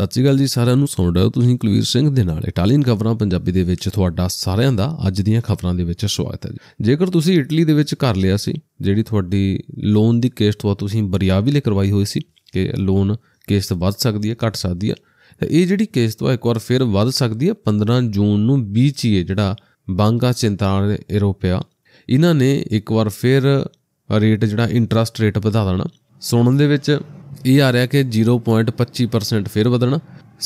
ਸਤਿ ਸ਼੍ਰੀ ਅਕਾਲ ਜੀ ਸਾਰਿਆਂ ਨੂੰ ਸੁਣ ਰਹੇ ਹੋ ਤੁਸੀਂ ਕੁਲਵੀਰ ਸਿੰਘ ਦੇ ਨਾਲ ਇਟਾਲੀਅਨ ਖਬਰਾਂ ਪੰਜਾਬੀ ਦੇ ਵਿੱਚ ਤੁਹਾਡਾ ਸਾਰਿਆਂ ਦਾ ਅੱਜ ਦੀਆਂ ਖਬਰਾਂ ਦੇ ਵਿੱਚ ਸਵਾਗਤ ਹੈ ਜੇਕਰ ਤੁਸੀਂ ਇਟਲੀ ਦੇ ਵਿੱਚ ਘਰ ਲਿਆ ਸੀ ਜਿਹੜੀ ਤੁਹਾਡੀ ਲੋਨ ਦੀ ਕੇਸ ਤੋਂ ਤੁਸੀਂ ਵੀ ਲੈ ਕਰਵਾਈ ਹੋਈ ਸੀ ਕਿ ਲੋਨ ਕੇਸ ਵੱਧ ਸਕਦੀ ਹੈ ਘਟ ਸਕਦੀ ਹੈ ਤਾਂ ਇਹ ਜਿਹੜੀ ਕੇਸ ਤੋਂ ਇੱਕ ਵਾਰ ਫਿਰ ਵੱਧ ਸਕਦੀ ਹੈ 15 ਜੂਨ ਨੂੰ ਬੀਚੀਏ ਜਿਹੜਾ ਬਾਂਗਾ ਚਿੰਤਾਨ ਯੂਰੋਪਿਆ ਇਹਨਾਂ ਨੇ ਇੱਕ ਵਾਰ ਫਿਰ ਰੇਟ ਜਿਹੜਾ ਇੰਟਰਸਟ ਰੇਟ ਵਧਾ ਦੇਣਾ ਸੁਣਨ ਦੇ ਵਿੱਚ ਇਹ ਆ ਰਿਹਾ ਕਿ 0.25% ਫਿਰ ਵਧਣਾ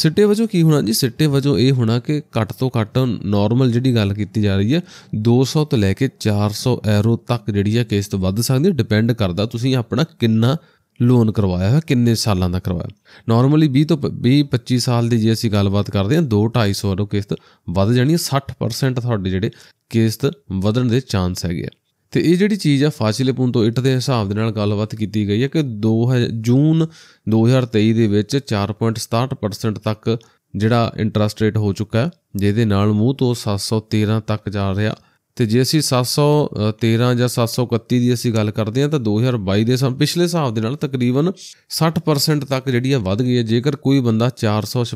ਸਿੱਟੇ ਵਜੋਂ ਕੀ ਹੋਣਾ ਜੀ ਸਿੱਟੇ ਵਜੋਂ ਇਹ ਹੋਣਾ ਕਿ ਘੱਟ ਤੋਂ ਘੱਟ ਨਾਰਮਲ ਜਿਹੜੀ ਗੱਲ ਕੀਤੀ ਜਾ ਰਹੀ ਹੈ 200 ਤੋਂ ਲੈ ਕੇ 400 ਐਰੋ ਤੱਕ ਜਿਹੜੀ ਹੈ ਕਿਸ਼ਤ ਤੋਂ ਵੱਧ ਸਕਦੀ ਹੈ ਡਿਪੈਂਡ ਕਰਦਾ ਤੁਸੀਂ ਆਪਣਾ ਕਿੰਨਾ ਲੋਨ ਕਰਵਾਇਆ ਹੈ ਕਿੰਨੇ ਸਾਲਾਂ ਦਾ ਕਰਵਾਇਆ ਨਾਰਮਲੀ 20 ਤੋਂ 20 25 ਸਾਲ ਦੀ ਜੇ ਅਸੀਂ ਗੱਲਬਾਤ ਕਰਦੇ ਹਾਂ 2 250 ਕਿਸ਼ਤ ਵੱਧ ਜਾਣੀ ਹੈ 60% ਤੁਹਾਡੇ ਜਿਹੜੇ ਕਿਸ਼ਤ ਵਧਣ ਦੇ ਚਾਂਸ ਹੈਗੇ ਆ ਤੇ ਇਹ ਜਿਹੜੀ ਚੀਜ਼ ਆ ਫਾਸਿਲੇਪੂਨ ਤੋਂ ਇੱਟ ਦੇ ਹਿਸਾਬ ਦੇ ਨਾਲ ਗੱਲਬਾਤ ਕੀਤੀ ਗਈ ਹੈ ਕਿ 2 ਜੂਨ 2023 ਦੇ ਵਿੱਚ 4.67% ਤੱਕ ਜਿਹੜਾ ਇੰਟਰਸਟ ਰੇਟ ਹੋ ਚੁੱਕਾ ਹੈ ਜਿਹਦੇ ਨਾਲ ਮੂੰਹ ਤੋਂ 713 ਤੱਕ ਜਾ ਰਿਹਾ ਤੇ ਜੇ ਅਸੀਂ 713 ਜਾਂ 731 ਦੀ ਅਸੀਂ ਗੱਲ ਕਰਦੇ ਹਾਂ ਤਾਂ 2022 ਦੇ ਸਾਲ ਪਿਛਲੇ ਹਿਸਾਬ ਦੇ ਨਾਲ ਤਕਰੀਬਨ 60% ਤੱਕ ਜਿਹੜੀ ਆ ਵੱਧ ਗਈ ਹੈ ਜੇਕਰ ਕੋਈ ਬੰਦਾ 456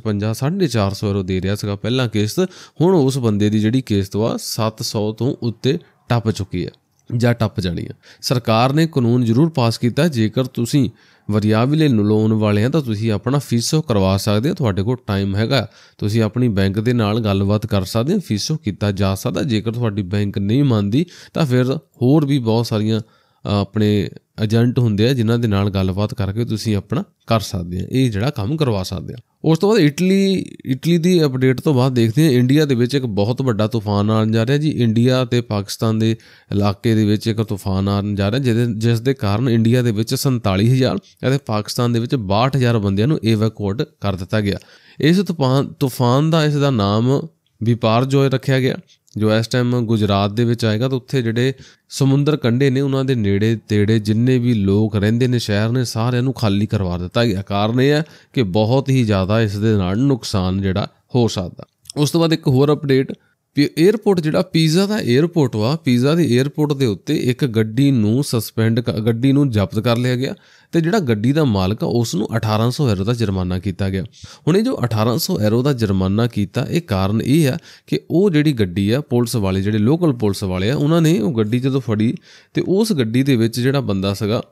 450 ਯੂਰੋ ਦੇ ਰਿਹਾ ਸੀਗਾ ਪਹਿਲਾਂ ਕਿਸ਼ਤ ਹੁਣ ਉਸ ਬੰਦੇ ਦੀ ਜਿਹੜੀ ਕਿਸ਼ਤ ਵਾ 700 ਤੋਂ ਉੱਤੇ ਟੱਪ ਚੁੱਕੀ ਹੈ ਜਾਂ ਟੱਪ ਜਾਣੀਆਂ ਸਰਕਾਰ ਨੇ ਕਾਨੂੰਨ ਜ਼ਰੂਰ ਪਾਸ ਕੀਤਾ ਜੇਕਰ ਤੁਸੀਂ ਵਰੀਆਬਲੇ ਲੋਨ ਵਾਲੇ ਆ ਤਾਂ ਤੁਸੀਂ ਆਪਣਾ ਫੀਸੋ ਕਰਵਾ ਸਕਦੇ ਹੋ ਤੁਹਾਡੇ ਕੋਲ ਟਾਈਮ ਹੈਗਾ ਤੁਸੀਂ ਆਪਣੀ ਬੈਂਕ ਦੇ ਨਾਲ ਗੱਲਬਾਤ ਕਰ ਸਕਦੇ ਹੋ ਫੀਸੋ ਕੀਤਾ ਜਾ ਸਕਦਾ ਜੇਕਰ ਤੁਹਾਡੀ ਬੈਂਕ ਨਹੀਂ ਮੰਨਦੀ ਤਾਂ ਫਿਰ ਹੋਰ ਵੀ ਬਹੁਤ ਸਾਰੀਆਂ ਆਪਣੇ ਏਜੰਟ ਹੁੰਦੇ ਆ ਜਿਨ੍ਹਾਂ ਦੇ ਨਾਲ ਗੱਲਬਾਤ ਕਰਕੇ ਤੁਸੀਂ ਆਪਣਾ ਕਰ ਸਕਦੇ ਆ ਇਹ ਜਿਹੜਾ ਕੰਮ ਕਰਵਾ ਸਕਦੇ ਆ ਉਸ ਤੋਂ ਬਾਅਦ ਇਟਲੀ ਇਟਲੀ ਦੀ ਅਪਡੇਟ ਤੋਂ ਬਾਅਦ ਦੇਖਦੇ ਆ ਇੰਡੀਆ ਦੇ ਵਿੱਚ ਇੱਕ ਬਹੁਤ ਵੱਡਾ ਤੂਫਾਨ ਆਉਣ ਜਾ ਰਿਹਾ ਜੀ ਇੰਡੀਆ ਤੇ ਪਾਕਿਸਤਾਨ ਦੇ ਇਲਾਕੇ ਦੇ ਵਿੱਚ ਇੱਕ ਤੂਫਾਨ ਆਉਣ ਜਾ ਰਿਹਾ ਜਿਹਦੇ ਜਿਸ ਦੇ ਕਾਰਨ ਇੰਡੀਆ ਦੇ ਵਿੱਚ 47000 ਅਤੇ ਪਾਕਿਸਤਾਨ ਦੇ ਵਿੱਚ 62000 ਬੰਦਿਆਂ ਨੂੰ ਐਵੈਕੂਏਟ ਕਰ ਦਿੱਤਾ ਗਿਆ ਇਸ ਤੂਫਾਨ ਤੂਫਾਨ ਦਾ ਇਸ ਦਾ ਨਾਮ ਵਿਪਾਰ ਜੋਏ ਰੱਖਿਆ ਗਿਆ ਜੋ ਇਸ ਟਾਈਮ ਗੁਜਰਾਤ ਦੇ ਵਿੱਚ ਆਏਗਾ ਤਾਂ ਉੱਥੇ ਜਿਹੜੇ ਸਮੁੰਦਰ ਕੰਢੇ ਨੇ ਉਹਨਾਂ ਦੇ ਨੇੜੇ ਤੇੜੇ ਜਿੰਨੇ ਵੀ ਲੋਕ ਰਹਿੰਦੇ ਨੇ ਸ਼ਹਿਰ ਨੇ ਸਾਰਿਆਂ ਨੂੰ ਖਾਲੀ ਕਰਵਾ ਦਿੱਤਾ ਗਿਆ ਕਾਰਨ ਇਹ ਹੈ ਕਿ ਬਹੁਤ ਹੀ ਜ਼ਿਆਦਾ ਇਸ ਦੇ ਨਾਲ ਨੁਕਸਾਨ ਜਿਹੜਾ ਹੋ ਸਕਦਾ ਉਸ ਤੋਂ ਬਾਅਦ ਇੱਕ ਹੋਰ ਅਪਡੇਟ 에어ਪੋਰਟ ਜਿਹੜਾ ਪੀਜ਼ਾ ਦਾ 에어ਪੋਰਟ ਵਾ ਪੀਜ਼ਾ ਦੇ 에어ਪੋਰਟ ਦੇ ਉੱਤੇ ਇੱਕ ਗੱਡੀ ਨੂੰ ਸਸਪੈਂਡ ਗੱਡੀ ਨੂੰ ਜ਼ਬਤ ਕਰ ਲਿਆ ਗਿਆ ਤੇ ਜਿਹੜਾ ਗੱਡੀ ਦਾ ਮਾਲਕ ਆ ਉਸ ਨੂੰ 1800 ਐਰੋ ਦਾ ਜੁਰਮਾਨਾ ਕੀਤਾ ਗਿਆ ਹੁਣ ਇਹ ਜੋ 1800 ਐਰੋ ਦਾ ਜੁਰਮਾਨਾ ਕੀਤਾ ਇਹ ਕਾਰਨ ਇਹ ਆ ਕਿ ਉਹ ਜਿਹੜੀ ਗੱਡੀ ਆ ਪੁਲਿਸ ਵਾਲੇ ਜਿਹੜੇ ਲੋਕਲ ਪੁਲਿਸ ਵਾਲੇ ਆ ਉਹਨਾਂ ਨੇ ਉਹ ਗੱਡੀ ਜਦੋਂ ਫੜੀ ਤੇ ਉਸ ਗੱਡੀ ਦੇ ਵਿੱਚ ਜਿਹੜਾ ਬੰਦਾ ਸੀਗਾ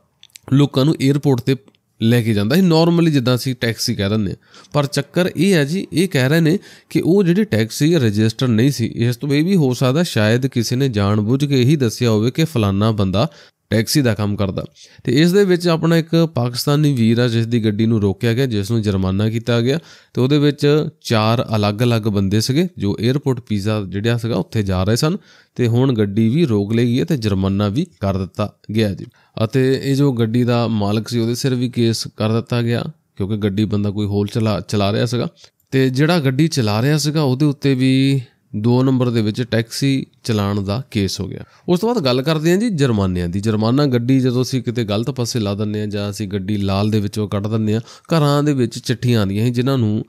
ਲੋਕਾਂ ਨੂੰ 에어ਪੋਰਟ ਤੇ ਲੈ ਕੇ ਜਾਂਦਾ ਸੀ ਨਾਰਮਲੀ ਜਿੱਦਾਂ ਅਸੀਂ ਟੈਕਸੀ ਕਹਿ ਦਿੰਦੇ ਪਰ ਚੱਕਰ ਇਹ ਹੈ ਜੀ ਇਹ ਕਹਿ ਰਹੇ ਨੇ ਕਿ ਉਹ ਜਿਹੜੀ ਟੈਕਸੀ ਰਜਿਸਟਰ ਨਹੀਂ ਸੀ ਇਸ ਤੋਂ ਇਹ ਵੀ ਹੋ ਸਕਦਾ ਸ਼ਾਇਦ ਕਿਸੇ ਨੇ ਜਾਣਬੁੱਝ ਕੇ ਇਹੀ ਦੱਸਿਆ ਹੋਵੇ ਕਿ ਫਲਾਨਾ ਬੰਦਾ ਟੈਕਸੀ ਦਾ ਕੰਮ ਕਰਦਾ ਤੇ ਇਸ ਦੇ ਵਿੱਚ ਆਪਣਾ ਇੱਕ ਪਾਕਿਸਤਾਨੀ ਵੀਰ ਆ ਜਿਸ ਦੀ ਗੱਡੀ ਨੂੰ ਰੋਕਿਆ ਗਿਆ ਜਿਸ ਨੂੰ ਜੁਰਮਾਨਾ ਕੀਤਾ ਗਿਆ ਤੇ ਉਹਦੇ ਵਿੱਚ ਚਾਰ ਅਲੱਗ-ਅਲੱਗ ਬੰਦੇ ਸੀਗੇ ਜੋ 에어ਪੋਰਟ ਪੀਜ਼ਾ ਜਿਹੜਿਆ ਸੀਗਾ ਉੱਥੇ ਜਾ ਰਹੇ ਸਨ ਤੇ ਹੁਣ ਗੱਡੀ ਵੀ ਰੋਕ ਲਈ ਗਈ ਤੇ ਜੁਰਮਾਨਾ ਵੀ ਕਰ ਦਿੱਤਾ ਗਿਆ ਜੀ ਅਤੇ ਇਹ ਜੋ ਗੱਡੀ ਦਾ ਮਾਲਕ ਸੀ ਉਹਦੇ ਸਿਰ ਵੀ ਕੇਸ ਕਰ ਦਿੱਤਾ ਗਿਆ ਕਿਉਂਕਿ ਗੱਡੀ ਬੰਦਾ ਕੋਈ ਹੋਲ ਚਲਾ ਚਲਾ ਰਿਹਾ ਸੀਗਾ ਤੇ ਜਿਹੜਾ ਗੱਡੀ ਚਲਾ ਰਿਹਾ ਸੀਗਾ ਉਹਦੇ ਉੱਤੇ ਵੀ 2 ਨੰਬਰ ਦੇ ਵਿੱਚ ਟੈਕਸੀ ਚਲਾਣ ਦਾ ਕੇਸ ਹੋ ਗਿਆ ਉਸ ਤੋਂ ਬਾਅਦ ਗੱਲ ਕਰਦੇ ਹਾਂ ਜੀ ਜੁਰਮਾਨਿਆਂ ਦੀ ਜੁਰਮਾਨਾ ਗੱਡੀ ਜਦੋਂ ਅਸੀਂ ਕਿਤੇ ਗਲਤ ਪਾਸੇ ਲਾ ਦਿੰਨੇ ਆ ਜਾਂ ਅਸੀਂ ਗੱਡੀ ਲਾਲ ਦੇ ਵਿੱਚੋਂ ਕੱਢ ਦਿੰਨੇ ਆ ਘਰਾਂ ਦੇ ਵਿੱਚ ਚਿੱਠੀਆਂ ਆਉਂਦੀਆਂ ਸੀ ਜਿਨ੍ਹਾਂ ਨੂੰ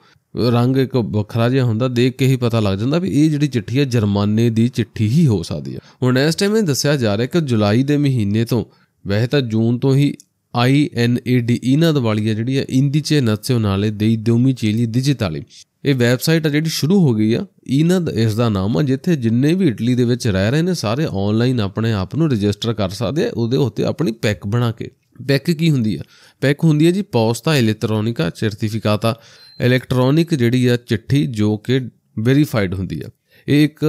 ਰੰਗ ਇੱਕ ਵੱਖਰਾ ਜਿਹਾ ਹੁੰਦਾ ਦੇਖ ਕੇ ਹੀ ਪਤਾ ਲੱਗ ਜਾਂਦਾ ਵੀ ਇਹ ਜਿਹੜੀ ਚਿੱਠੀ ਹੈ ਜੁਰਮਾਨੇ ਦੀ ਚਿੱਠੀ ਹੀ ਹੋ ਸਕਦੀ ਹੈ ਹੁਣ ਇਸ ਟਾਈਮ ਇਹ ਦੱਸਿਆ ਜਾ ਰਿਹਾ ਕਿ ਜੁਲਾਈ ਦੇ ਮਹੀਨੇ ਤੋਂ ਵੈਸੇ ਤਾਂ ਜੂਨ ਤੋਂ ਹੀ INADE ਇਹਨਾਂ ਦਿਵਾਲੀ ਹੈ ਜਿਹੜੀ ਹੈ ਇੰਦੀਚੇ ਨਾਲੇ ਦੇਈ ਦੋਮੀ ਚੇਲੀ ਡਿਜੀਟਲੀ ਇਹ ਵੈਬਸਾਈਟ ਆ ਜਿਹੜੀ ਸ਼ੁਰੂ ਹੋ ਗਈ ਆ ਇਹਨਾਂ ਦਾ ਇਸ ਦਾ ਨਾਮ ਆ ਜਿੱਥੇ ਜਿੰਨੇ ਵੀ ਇਟਲੀ ਦੇ ਵਿੱਚ ਰਹਿ ਰਹੇ ਨੇ ਸਾਰੇ ਆਨਲਾਈਨ ਆਪਣੇ ਆਪ ਨੂੰ ਰਜਿਸਟਰ ਕਰ ਸਕਦੇ ਆ ਉਹਦੇ ਉੱਤੇ ਆਪਣੀ ਪੈਕ ਬਣਾ ਕੇ ਪੈਕ ਕੀ ਹੁੰਦੀ ਆ ਪੈਕ ਹੁੰਦੀ ਆ ਜੀ ਪੋਸਟਾ ਇਲੈਕਟ੍ਰੋਨਿਕਾ ਸਰਟੀਫਿਕਾਤਾ ਇਲੈਕਟ੍ਰੋਨਿਕ ਜਿਹੜੀ ਆ ਚਿੱਠੀ ਜੋ ਕਿ ਵੈਰੀਫਾਈਡ ਹੁੰਦੀ ਆ ਇਹ ਇੱਕ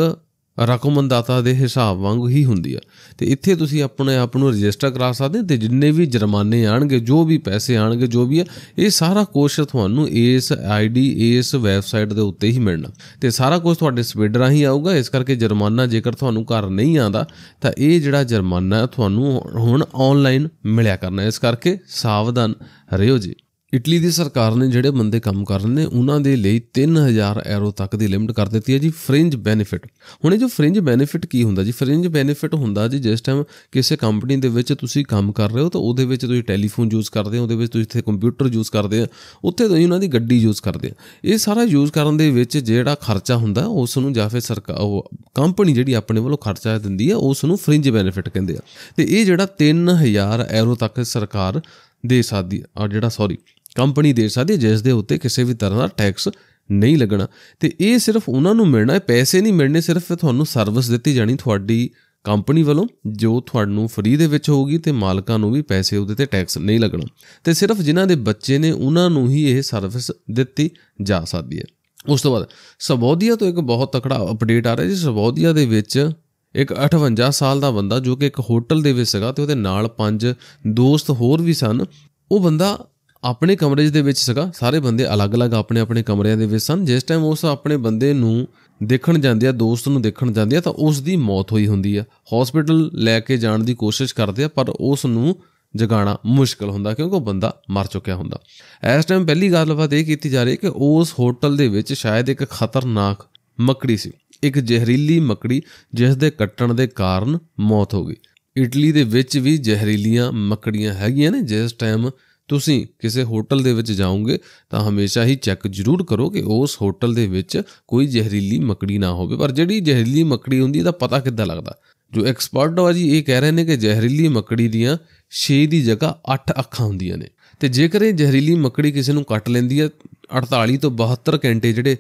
ਰਕਮਦਾਤਾ ਦੇ ਹਿਸਾਬ ਵਾਂਗ ਹੀ ਹੁੰਦੀ ਆ ਤੇ ਇੱਥੇ ਤੁਸੀਂ ਆਪਣੇ ਆਪ ਨੂੰ ਰਜਿਸਟਰ ਕਰਾ ਸਕਦੇ ਤੇ ਜਿੰਨੇ ਵੀ ਜੁਰਮਾਨੇ ਆਣਗੇ ਜੋ ਵੀ ਪੈਸੇ ਆਣਗੇ ਜੋ ਵੀ ਆ ਇਹ ਸਾਰਾ ਕੁਝ ਤੁਹਾਨੂੰ ਇਸ ਆਈਡੀ ਇਸ ਵੈਬਸਾਈਟ ਦੇ ਉੱਤੇ ਹੀ ਮਿਲਣਾ ਤੇ ਸਾਰਾ ਕੁਝ ਤੁਹਾਡੇ ਸਪੀਡ ਰਾਹੀਂ ਆਊਗਾ ਇਸ ਕਰਕੇ ਜੁਰਮਾਨਾ ਜੇਕਰ ਤੁਹਾਨੂੰ ਘਰ ਨਹੀਂ ਆਂਦਾ ਤਾਂ ਇਹ ਜਿਹੜਾ ਜੁਰਮਾਨਾ ਤੁਹਾਨੂੰ ਹੁਣ ਆਨਲਾਈਨ ਮਿਲਿਆ ਕਰਨਾ ਇਸ ਕਰਕੇ ਸਾਵਧਾਨ ਰਹਿਓ ਜੀ ਇਟਲੀ ਦੀ ਸਰਕਾਰ ਨੇ ਜਿਹੜੇ ਬੰਦੇ ਕੰਮ ਕਰ ਰਹੇ ਨੇ ਉਹਨਾਂ ਦੇ ਲਈ 3000 ਐਰੋ ਤੱਕ ਦੀ ਲਿਮਟ ਕਰ ਦਿੱਤੀ ਹੈ ਜੀ ਫ੍ਰਿੰਜ ਬੈਨੀਫਿਟ ਹੁਣ ਇਹ ਜੋ ਫ੍ਰਿੰਜ ਬੈਨੀਫਿਟ ਕੀ ਹੁੰਦਾ ਜੀ ਫ੍ਰਿੰਜ ਬੈਨੀਫਿਟ ਹੁੰਦਾ ਜੀ ਜਿਸ ਟਾਈਮ ਕਿਸੇ ਕੰਪਨੀ ਦੇ ਵਿੱਚ ਤੁਸੀਂ ਕੰਮ ਕਰ ਰਹੇ ਹੋ ਤਾਂ ਉਹਦੇ ਵਿੱਚ ਤੁਸੀਂ ਟੈਲੀਫੋਨ ਯੂਜ਼ ਕਰਦੇ ਹੋ ਉਹਦੇ ਵਿੱਚ ਤੁਸੀਂ ਇੱਥੇ ਕੰਪਿਊਟਰ ਯੂਜ਼ ਕਰਦੇ ਹੋ ਉੱਥੇ ਤੁਸੀਂ ਉਹਨਾਂ ਦੀ ਗੱਡੀ ਯੂਜ਼ ਕਰਦੇ ਹੋ ਇਹ ਸਾਰਾ ਯੂਜ਼ ਕਰਨ ਦੇ ਵਿੱਚ ਜਿਹੜਾ ਖਰਚਾ ਹੁੰਦਾ ਉਸ ਨੂੰ ਜਾਂ ਫਿਰ ਸਰਕਾਰ ਉਹ ਕੰਪਨੀ ਜਿਹੜੀ ਆਪਣੇ ਵੱਲੋਂ ਖਰਚਾ ਦਿੰਦੀ ਹੈ ਉਸ ਨੂੰ ਫ੍ਰਿੰਜ ਬੈਨੀਫਿਟ ਕਹਿੰਦੇ ਆ ਤੇ ਇਹ ਜਿਹੜਾ 3000 ਐਰੋ ਤੱਕ ਸਰਕਾਰ ਦੇ ਸਾਦੀ ਆ ਜਿਹੜਾ ਸੌਰੀ ਕੰਪਨੀ ਦੇ ਸਕਦੀ ਜਿਸ ਦੇ ਉੱਤੇ ਕਿਸੇ ਵੀ ਤਰ੍ਹਾਂ ਦਾ ਟੈਕਸ ਨਹੀਂ ਲੱਗਣਾ ਤੇ ਇਹ ਸਿਰਫ ਉਹਨਾਂ ਨੂੰ ਮਿਲਣਾ ਹੈ ਪੈਸੇ ਨਹੀਂ ਮਿਲਣੇ ਸਿਰਫ ਤੁਹਾਨੂੰ ਸਰਵਿਸ ਦਿੱਤੀ ਜਾਣੀ ਤੁਹਾਡੀ ਕੰਪਨੀ ਵੱਲੋਂ ਜੋ ਤੁਹਾਨੂੰ ਫ੍ਰੀ ਦੇ ਵਿੱਚ ਹੋਊਗੀ ਤੇ ਮਾਲਕਾਂ ਨੂੰ ਵੀ ਪੈਸੇ ਉਹਦੇ ਤੇ ਟੈਕਸ ਨਹੀਂ ਲੱਗਣਾ ਤੇ ਸਿਰਫ ਜਿਨ੍ਹਾਂ ਦੇ ਬੱਚੇ ਨੇ ਉਹਨਾਂ ਨੂੰ ਹੀ ਇਹ ਸਰਵਿਸ ਦਿੱਤੀ ਜਾ ਸਕਦੀ ਹੈ ਉਸ ਤੋਂ ਬਾਅਦ ਸਬੋਧੀਆ ਤੋਂ ਇੱਕ ਬਹੁਤ ਤਕੜਾ ਅਪਡੇਟ ਆ ਰਿਹਾ ਜੀ ਸਬੋਧੀਆ ਦੇ ਵਿੱਚ ਇੱਕ 58 ਸਾਲ ਦਾ ਬੰਦਾ ਜੋ ਕਿ ਇੱਕ ਹੋਟਲ ਦੇ ਵਿੱਚ ਸੀਗਾ ਤੇ ਉਹਦੇ ਨਾਲ ਪੰਜ ਦੋਸਤ ਹੋਰ ਵੀ ਸਨ ਉਹ ਬੰਦਾ ਆਪਣੇ ਕਮਰੇ ਦੇ ਵਿੱਚ ਸੀਗਾ ਸਾਰੇ ਬੰਦੇ ਅਲੱਗ-ਅਲੱਗ ਆਪਣੇ ਆਪਣੇ ਕਮਰਿਆਂ ਦੇ ਵਿੱਚ ਸਨ ਜਿਸ ਟਾਈਮ ਉਸ ਆਪਣੇ ਬੰਦੇ ਨੂੰ ਦੇਖਣ ਜਾਂਦੇ ਆ ਦੋਸਤ ਨੂੰ ਦੇਖਣ ਜਾਂਦੇ ਆ ਤਾਂ ਉਸ ਦੀ ਮੌਤ ਹੋਈ ਹੁੰਦੀ ਆ ਹਸਪੀਟਲ ਲੈ ਕੇ ਜਾਣ ਦੀ ਕੋਸ਼ਿਸ਼ ਕਰਦੇ ਆ ਪਰ ਉਸ ਨੂੰ ਜਗਾਣਾ ਮੁਸ਼ਕਲ ਹੁੰਦਾ ਕਿਉਂਕਿ ਉਹ ਬੰਦਾ ਮਰ ਚੁੱਕਿਆ ਹੁੰਦਾ ਇਸ ਟਾਈਮ ਪਹਿਲੀ ਗੱਲਬਾਤ ਇਹ ਕੀਤੀ ਜਾ ਰਹੀ ਹੈ ਕਿ ਉਸ ਹੋਟਲ ਦੇ ਵਿੱਚ ਸ਼ਾਇਦ ਇੱਕ ਖਤਰਨਾਕ ਮੱਕੜੀ ਸੀ ਇੱਕ ਜ਼ਹਿਰੀਲੀ ਮੱਕੜੀ ਜਿਸ ਦੇ ਕੱਟਣ ਦੇ ਕਾਰਨ ਮੌਤ ਹੋ ਗਈ ਇਟਲੀ ਦੇ ਵਿੱਚ ਵੀ ਜ਼ਹਿਰੀਲੀਆਂ ਮੱਕੜੀਆਂ ਹੈਗੀਆਂ ਨੇ ਜਿਸ ਟਾਈਮ ਤੁਸੀਂ ਕਿਸੇ ਹੋਟਲ ਦੇ ਵਿੱਚ ਜਾਓਗੇ ਤਾਂ ਹਮੇਸ਼ਾ ਹੀ ਚੈੱਕ ਜ਼ਰੂਰ ਕਰੋ ਕਿ ਉਸ ਹੋਟਲ ਦੇ ਵਿੱਚ ਕੋਈ ਜ਼ਹਿਰੀਲੀ ਮੱਕੜੀ ਨਾ ਹੋਵੇ ਪਰ ਜਿਹੜੀ ਜ਼ਹਿਰੀਲੀ ਮੱਕੜੀ ਹੁੰਦੀ ਹੈ ਤਾਂ ਪਤਾ ਕਿੱਦਾਂ ਲੱਗਦਾ ਜੋ ਐਕਸਪਰਟ ਆ ਜੀ ਇਹ ਕਹਿ ਰਹੇ ਨੇ ਕਿ ਜ਼ਹਿਰੀਲੀ ਮੱਕੜੀ ਦੀਆਂ 6 ਦੀ ਜਗ੍ਹਾ 8 ਅੱਖਾਂ ਹੁੰਦੀਆਂ ਨੇ ਤੇ ਜੇਕਰ ਇਹ ਜ਼ਹਿਰੀਲੀ ਮੱਕੜੀ ਕਿਸੇ ਨੂੰ ਕੱਟ ਲੈਂਦੀ ਹੈ 48 ਤੋਂ 72 ਘੰਟੇ ਜਿਹੜੇ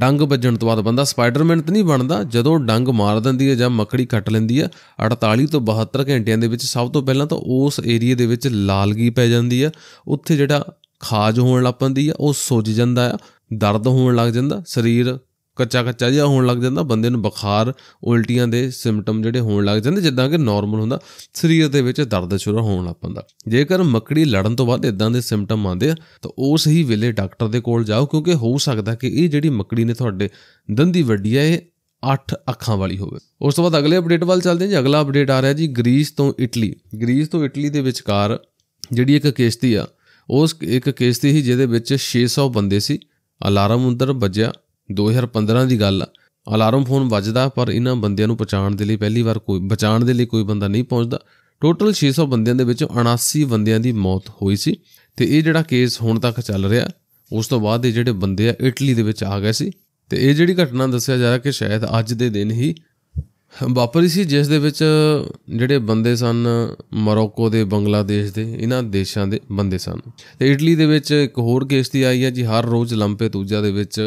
ਡੰਗ ਵੱਜਣ ਤੋਂ ਬਾਅਦ ਬੰਦਾ ਸਪਾਈਡਰਮੈਨ ਤਾਂ ਨਹੀਂ ਬਣਦਾ ਜਦੋਂ ਡੰਗ ਮਾਰ ਦਿੰਦੀ ਹੈ ਜਾਂ ਮੱਕੜੀ ਕੱਟ ਲੈਂਦੀ ਹੈ 48 ਤੋਂ 72 ਘੰਟਿਆਂ ਦੇ ਵਿੱਚ ਸਭ ਤੋਂ ਪਹਿਲਾਂ ਤਾਂ ਉਸ ਏਰੀਆ ਦੇ ਵਿੱਚ ਲਾਲਗੀ ਪੈ ਜਾਂਦੀ ਹੈ ਉੱਥੇ ਜਿਹੜਾ ਖਾਜ ਹੋਣ ਲੱਪੰਦੀ ਆ ਉਹ ਸੁੱਜ ਜਾਂਦਾ ਆ ਦਰਦ ਹੋਣ ਲੱਗ ਜਾਂਦਾ ਸਰੀਰ ਕੱਚਾ ਕੱਚਾ ਜਿਹਾ ਹੋਣ ਲੱਗ ਜਾਂਦਾ ਬੰਦੇ ਨੂੰ ਬੁਖਾਰ ਉਲਟੀਆਂ ਦੇ ਸਿੰਪਟਮ ਜਿਹੜੇ ਹੋਣ ਲੱਗ ਜਾਂਦੇ ਜਿੱਦਾਂ ਕਿ ਨਾਰਮਲ ਹੁੰਦਾ ਸਰੀਰ ਦੇ ਵਿੱਚ ਦਰਦ ਸ਼ੁਰੂ ਹੋਣ ਲੱਗ ਪੈਂਦਾ ਜੇਕਰ ਮੱਕੜੀ ਲੜਨ ਤੋਂ ਬਾਅਦ ਇਦਾਂ ਦੇ ਸਿੰਪਟਮ ਆਉਂਦੇ ਆ ਤਾਂ ਉਸ ਹੀ ਵੇਲੇ ਡਾਕਟਰ ਦੇ ਕੋਲ ਜਾਓ ਕਿਉਂਕਿ ਹੋ ਸਕਦਾ ਕਿ ਇਹ ਜਿਹੜੀ ਮੱਕੜੀ ਨੇ ਤੁਹਾਡੇ ਦੰਦੀ ਵੱਡੀ ਆ ਇਹ 8 ਅੱਖਾਂ ਵਾਲੀ ਹੋਵੇ ਉਸ ਤੋਂ ਬਾਅਦ ਅਗਲੇ ਅਪਡੇਟ ਵੱਲ ਚੱਲਦੇ ਹਾਂ ਜੀ ਅਗਲਾ ਅਪਡੇਟ ਆ ਰਿਹਾ ਜੀ ਗ੍ਰੀਸ ਤੋਂ ਇਟਲੀ ਗ੍ਰੀਸ ਤੋਂ ਇਟਲੀ ਦੇ ਵਿਚਕਾਰ ਜਿਹੜੀ ਇੱਕ ਕਿਸ਼ਤੀ ਆ ਉਸ ਇੱਕ ਕਿਸ਼ਤੀ ਸੀ ਜਿਹਦੇ ਵਿੱਚ 600 ਬੰਦੇ ਸੀ ਅਲਾਰਮ ਉੰਦਰ ਵੱਜਿਆ 2015 ਦੀ ਗੱਲ ਅਲਾਰਮ ਫੋਨ ਵੱਜਦਾ ਪਰ ਇਹਨਾਂ ਬੰਦਿਆਂ ਨੂੰ ਪਛਾਣ ਦੇ ਲਈ ਪਹਿਲੀ ਵਾਰ ਕੋਈ ਬਚਾਣ ਦੇ ਲਈ ਕੋਈ ਬੰਦਾ ਨਹੀਂ ਪਹੁੰਚਦਾ ਟੋਟਲ 600 ਬੰਦਿਆਂ ਦੇ ਵਿੱਚੋਂ 79 ਬੰਦਿਆਂ ਦੀ ਮੌਤ ਹੋਈ ਸੀ ਤੇ ਇਹ ਜਿਹੜਾ ਕੇਸ ਹੁਣ ਤੱਕ ਚੱਲ ਰਿਹਾ ਉਸ ਤੋਂ ਬਾਅਦ ਇਹ ਜਿਹੜੇ ਬੰਦੇ ਆ ਇਟਲੀ ਦੇ ਵਿੱਚ ਆ ਗਏ ਸੀ ਤੇ ਇਹ ਜਿਹੜੀ ਘਟਨਾ ਦੱਸਿਆ ਜਾ ਰਿਹਾ ਕਿ ਸ਼ਾਇਦ ਅੱਜ ਦੇ ਦਿਨ ਹੀ ਵਾਪਰੀ ਸੀ ਜਿਸ ਦੇ ਵਿੱਚ ਜਿਹੜੇ ਬੰਦੇ ਸਨ ਮਰੋਕੋ ਦੇ ਬੰਗਲਾਦੇਸ਼ ਦੇ ਇਹਨਾਂ ਦੇਸ਼ਾਂ ਦੇ ਬੰਦੇ ਸਨ ਤੇ ਇਟਲੀ ਦੇ ਵਿੱਚ ਇੱਕ ਹੋਰ ਕੇਸਤੀ ਆਈ ਹੈ ਜੀ ਹਰ ਰੋਜ਼ ਲੰਪੇ ਦੂਜਾ ਦੇ ਵਿੱਚ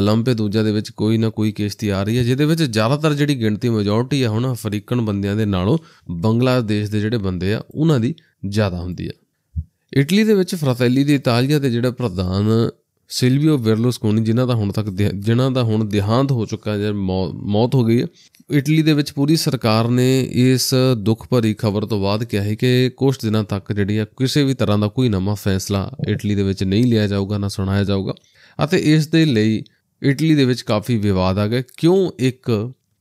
ਲੰਪੇ ਦੂਜਾ ਦੇ ਵਿੱਚ ਕੋਈ ਨਾ ਕੋਈ ਕੇਸਤੀ ਆ ਰਹੀ ਹੈ ਜਿਹਦੇ ਵਿੱਚ ਜ਼ਿਆਦਾਤਰ ਜਿਹੜੀ ਗਿਣਤੀ ਮੈਜੋਰਟੀ ਹੈ ਹੁਣ ਅਫਰੀਕਨ ਬੰਦਿਆਂ ਦੇ ਨਾਲੋਂ ਬੰਗਲਾਦੇਸ਼ ਦੇ ਜਿਹੜੇ ਬੰਦੇ ਆ ਉਹਨਾਂ ਦੀ ਜ਼ਿਆਦਾ ਹੁੰਦੀ ਹੈ ਇਟਲੀ ਦੇ ਵਿੱਚ ਫਰਾਤੈਲੀ ਦੀ ਇਤਾਲੀਆ ਦੇ ਜਿਹੜਾ ਪ੍ਰਧਾਨ ਸਿਲਵੀਓ ਬਰਲੂਸਕੋਨੀ ਜਿਨ੍ਹਾਂ ਦਾ ਹੁਣ ਤੱਕ ਜਿਨ੍ਹਾਂ ਦਾ ਹੁਣ ਦੇਹਾਂਤ ਹੋ ਚੁੱਕਾ ਜਾਂ ਮੌਤ ਹੋ ਗਈ ਹੈ ਇਟਲੀ ਦੇ ਵਿੱਚ ਪੂਰੀ ਸਰਕਾਰ ਨੇ ਇਸ ਦੁੱਖ ਭਰੀ ਖਬਰ ਤੋਂ ਬਾਅਦ ਕਿਹਾ ਹੈ ਕਿ ਕੁਝ ਦਿਨਾਂ ਤੱਕ ਜਿਹੜੀ ਹੈ ਕਿਸੇ ਵੀ ਤਰ੍ਹਾਂ ਦਾ ਕੋਈ ਨਵਾਂ ਫੈਸਲਾ ਇਟਲੀ ਦੇ ਵਿੱਚ ਨਹੀਂ ਲਿਆ ਜਾਊਗਾ ਨਾ ਸੁਣਾਇਆ ਜਾਊਗਾ ਅਤੇ ਇਸ ਦੇ ਲਈ ਇਟਲੀ ਦੇ ਵਿੱਚ ਕਾਫੀ ਵਿਵਾਦ ਆ ਗਿਆ ਕਿਉਂ ਇੱਕ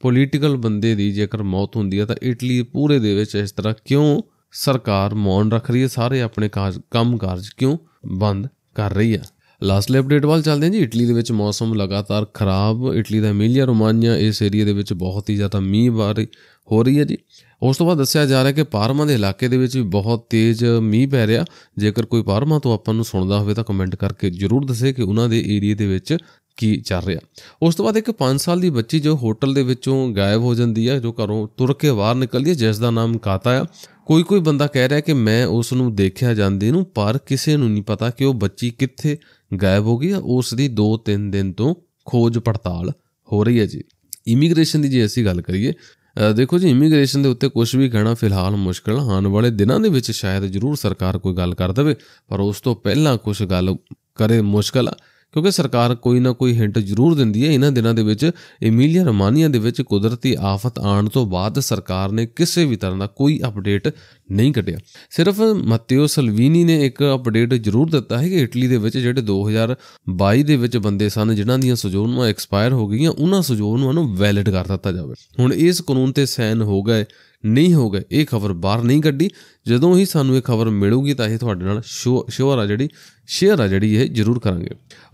ਪੋਲੀਟੀਕਲ ਬੰਦੇ ਦੀ ਜੇਕਰ ਮੌਤ ਹੁੰਦੀ ਹੈ ਤਾਂ ਇਟਲੀ ਪੂਰੇ ਦੇ ਵਿੱਚ ਇਸ ਤਰ੍ਹਾਂ ਕਿਉਂ ਸਰਕਾਰ ਮੌਨ ਰੱਖ ਰਹੀ ਹੈ ਸਾਰੇ ਆਪਣੇ ਕੰਮ ਕਾਰਜ ਕਿਉਂ ਬੰਦ ਕਰ ਰਹੀ ਹੈ ਲਾਸਟਲੀ ਅਪਡੇਟ ਵੱਲ ਚੱਲਦੇ ਹਾਂ ਜੀ ਇਟਲੀ ਦੇ ਵਿੱਚ ਮੌਸਮ ਲਗਾਤਾਰ ਖਰਾਬ ਇਟਲੀ ਦਾ ਮੀਲੀਆ ਰੋਮਾਨੀਆ ਇਸ ਏਰੀਆ ਦੇ ਵਿੱਚ ਬਹੁਤ ਹੀ ਜ਼ਿਆਦਾ ਮੀਂਹ ਬਾਰਿਸ਼ ਹੋ ਰਹੀ ਹੈ ਜੀ ਉਸ ਤੋਂ ਬਾਅਦ ਦੱਸਿਆ ਜਾ ਰਿਹਾ ਕਿ ਪਾਰਮਾ ਦੇ ਇਲਾਕੇ ਦੇ ਵਿੱਚ ਵੀ ਬਹੁਤ ਤੇਜ਼ ਮੀਂਹ ਪੈ ਰਿਹਾ ਜੇਕਰ ਕੋਈ ਪਾਰਮਾ ਤੋਂ ਆਪਾਂ ਨੂੰ ਸੁਣਦਾ ਹੋਵੇ ਤਾਂ ਕਮੈਂਟ ਕਰਕੇ ਜਰੂਰ ਦੱਸੇ ਕਿ ਉਹਨਾਂ ਦੇ ਏਰੀਆ ਦੇ ਵਿੱਚ ਕੀ ਚੱਲ ਰਿਹਾ ਉਸ ਤੋਂ ਬਾਅਦ ਇੱਕ 5 ਸਾਲ ਦੀ ਬੱਚੀ ਜੋ ਹੋਟਲ ਦੇ ਵਿੱਚੋਂ ਗਾਇਬ ਹੋ ਜਾਂਦੀ ਹੈ ਜੋ ਘਰੋਂ ਤੁਰ ਕੇ ਬਾਹਰ ਨਿਕਲਦੀ ਹੈ ਜਿਸ ਦਾ ਨਾਮ ਕਾਤਾ ਹੈ ਕੋਈ ਕੋਈ ਬੰਦਾ ਕਹਿ ਰਿਹਾ ਕਿ ਮੈਂ ਉਸ ਨੂੰ ਦੇਖਿਆ ਜਾਂਦੇ ਨੂੰ ਪਰ ਕਿਸੇ ਨੂੰ ਨਹੀਂ ਪਤਾ ਕਿ ਉਹ ਬੱਚੀ ਕਿੱਥੇ ਗਾਇਬ ਹੋ ਗਈ ਉਸ ਦੀ 2-3 ਦਿਨ ਤੋਂ ਖੋਜ ਪੜਤਾਲ ਹੋ ਰਹੀ ਹੈ ਜੀ ਇਮੀਗ੍ਰੇਸ਼ਨ ਦੀ ਜੇ ਅਸੀਂ ਗੱਲ ਕਰੀਏ ਦੇਖੋ ਜੀ ਇਮੀਗ੍ਰੇਸ਼ਨ ਦੇ ਉੱਤੇ ਕੁਝ ਵੀ ਕਹਿਣਾ ਫਿਲਹਾਲ ਮੁਸ਼ਕਲ ਆਉਣ ਵਾਲੇ ਦਿਨਾਂ ਦੇ ਵਿੱਚ ਸ਼ਾਇਦ ਜ਼ਰੂਰ ਸਰਕਾਰ ਕੋਈ ਗੱਲ ਕਰ ਦੇਵੇ ਪਰ ਉਸ ਤੋਂ ਪਹਿਲਾਂ ਕੁਝ ਗੱਲ ਕਰੇ ਮੁਸ਼ਕਲ ਆ ਕਿਉਂਕਿ ਸਰਕਾਰ ਕੋਈ ਨਾ ਕੋਈ ਹਿੰਟ ਜ਼ਰੂਰ ਦਿੰਦੀ ਹੈ ਇਹਨਾਂ ਦਿਨਾਂ ਦੇ ਵਿੱਚ ਇਮੀਲੀਆ ਰਮਾਨੀਆ ਦੇ ਵਿੱਚ ਕੁਦਰਤੀ ਆਫਤ ਆਉਣ ਤੋਂ ਬਾਅਦ ਸਰਕਾਰ ਨੇ ਕਿਸੇ ਵੀ ਤਰ੍ਹਾਂ ਦਾ ਕੋਈ ਅਪਡੇਟ ਨਹੀਂ ਕੱਢਿਆ ਸਿਰਫ ਮਤਿਓ ਸਲਵੀਨੀ ਨੇ ਇੱਕ ਅਪਡੇਟ ਜ਼ਰੂਰ ਦਿੱਤਾ ਹੈ ਕਿ ਇਟਲੀ ਦੇ ਵਿੱਚ ਜਿਹੜੇ 2022 ਦੇ ਵਿੱਚ ਬੰਦੇ ਸਨ ਜਿਨ੍ਹਾਂ ਦੀਆਂ ਸਜੋਨਾਂ ਐਕਸਪਾਇਰ ਹੋ ਗਈਆਂ ਉਹਨਾਂ ਸਜੋਨਾਂ ਨੂੰ ਵੈਲਿਡ ਕਰ ਦਿੱਤਾ ਜਾਵੇ ਹੁਣ ਇਸ ਕਾਨੂੰਨ ਤੇ ਸਾਈਨ ਹੋ ਗਏ ਨਹੀਂ ਹੋ ਗਏ ਇਹ ਖਬਰ ਬਾਹਰ ਨਹੀਂ ਕੱਢੀ ਜਦੋਂ ਹੀ ਸਾਨੂੰ ਇਹ ਖਬਰ ਮਿਲੂਗੀ ਤਾਂ ਇਹ ਤੁਹਾਡੇ ਨਾਲ ਸ਼ੋਅਰ ਆ ਜਿਹੜੀ ਸ਼ੇਅਰ ਆ ਜਿਹੜੀ ਇਹ ਜ਼ਰੂਰ ਕਰਾਂਗੇ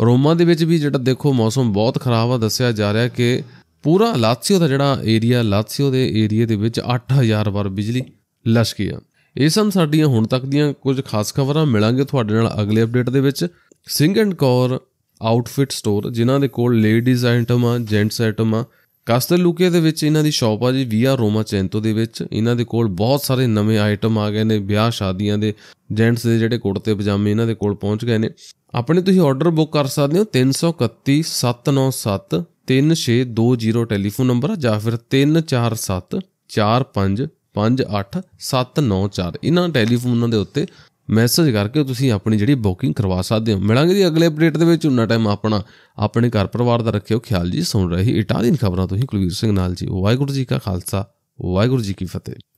ਰੋਮਾ ਦੇ ਵਿੱਚ ਵੀ ਜਿਹੜਾ ਦੇਖੋ ਮੌਸਮ ਬਹੁਤ ਖਰਾਬ ਆ ਦੱਸਿਆ ਜਾ ਰਿਹਾ ਕਿ ਪੂਰਾ ਲਾਤਸੀਓ ਦਾ ਜਿਹੜਾ ਏਰੀਆ ਲਾਤਸੀਓ ਦੇ ਏਰੀਆ ਦੇ ਵਿੱਚ 8000 ਵਾਰ ਬਿਜਲੀ ਲਸ਼ਕੀਆਂ ਇਹ ਸਨ ਸਾਡੀਆਂ ਹੁਣ ਤੱਕ ਦੀਆਂ ਕੁਝ ਖਾਸ ਖਬਰਾਂ ਮਿਲਾਂਗੇ ਤੁਹਾਡੇ ਨਾਲ ਅਗਲੇ ਅਪਡੇਟ ਦੇ ਵਿੱਚ Singh and Kaur outfit store ਜਿਨ੍ਹਾਂ ਦੇ ਕੋਲ ਲੇਡੀਜ਼ ਆਈਟਮ ਆ ਜੈਂਟਸ ਆਈਟਮ ਆ ਕਾਸਟਲ ਲੁਕੇ ਦੇ ਵਿੱਚ ਇਹਨਾਂ ਦੀ ਸ਼ਾਪ ਆ ਜੀ ਵੀਆ ਰੋਮਾ ਚੈਂਤੋ ਦੇ ਵਿੱਚ ਇਹਨਾਂ ਦੇ ਕੋਲ ਬਹੁਤ ਸਾਰੇ ਨਵੇਂ ਆਈਟਮ ਆ ਗਏ ਨੇ ਵਿਆਹ ਸ਼ਾਦੀਆਂ ਦੇ ਜੈਂਟਸ ਦੇ ਜਿਹੜੇ ਕੁੜਤੇ ਪਜਾਮੇ ਇਹਨਾਂ ਦੇ ਕੋਲ ਪਹੁੰਚ ਗਏ ਨੇ ਆਪਣੇ ਤੁਸੀਂ ਆਰਡਰ ਬੁੱਕ ਕਰ ਸਕਦੇ ਹੋ 331 3620 ਟੈਲੀਫੋਨ ਨੰਬਰ ਜਾਂ ਫਿਰ 347 45 587947 ਇਹਨਾਂ ਟੈਲੀਫੋਨਾਂ ਦੇ ਉੱਤੇ ਮੈਸੇਜ ਕਰਕੇ ਤੁਸੀਂ ਆਪਣੀ ਜਿਹੜੀ ਬੁਕਿੰਗ ਕਰਵਾ ਸਕਦੇ ਹੋ ਮਿਲਾਂਗੇ ਜੀ ਅਗਲੇ ਅਪਡੇਟ ਦੇ ਵਿੱਚ ਉਹਨਾਂ ਟਾਈਮ ਆਪਣਾ ਆਪਣੇ ਘਰ ਪਰਿਵਾਰ ਦਾ ਰੱਖਿਓ ਖਿਆਲ ਜੀ ਸੁਣ ਰਹੀ ਇਟਾਲੀਅਨ ਖਬਰਾਂ ਤੋਂ ਹੀ ਕੁਲਵੀਰ ਸਿੰਘ ਨਾਲ ਜੀ ਵਾਹਿਗੁਰੂ ਜੀ ਕਾ ਖਾਲਸਾ ਵਾਹਿਗੁਰੂ ਜੀ ਕੀ ਫਤਿਹ